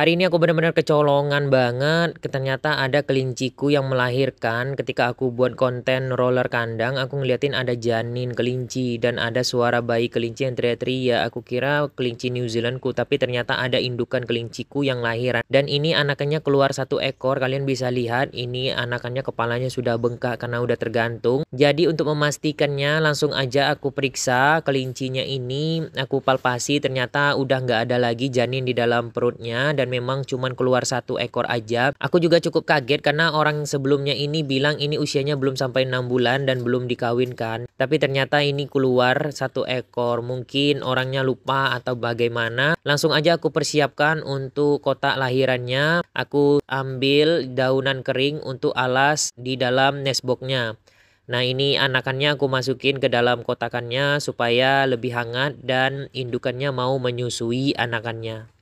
Hari ini aku benar-benar kecolongan banget. Ternyata ada kelinciku yang melahirkan. Ketika aku buat konten roller kandang, aku ngeliatin ada janin kelinci dan ada suara bayi kelinci yang teriak-teriak. Aku kira kelinci New Zealandku, tapi ternyata ada indukan kelinciku yang lahiran. Dan ini anakannya keluar satu ekor. Kalian bisa lihat, ini anakannya kepalanya sudah bengkak karena udah tergantung. Jadi untuk memastikannya, langsung aja aku periksa kelincinya ini. Aku palpasi, ternyata udah nggak ada lagi janin di dalam perutnya dan memang cuman keluar satu ekor aja. Aku juga cukup kaget karena orang sebelumnya ini bilang ini usianya belum sampai 6 bulan dan belum dikawinkan. Tapi ternyata ini keluar satu ekor. Mungkin orangnya lupa atau bagaimana. Langsung aja aku persiapkan untuk kotak lahirannya. Aku ambil daunan kering untuk alas di dalam nestboxnya. Nah ini anakannya aku masukin ke dalam kotakannya supaya lebih hangat dan indukannya mau menyusui anakannya.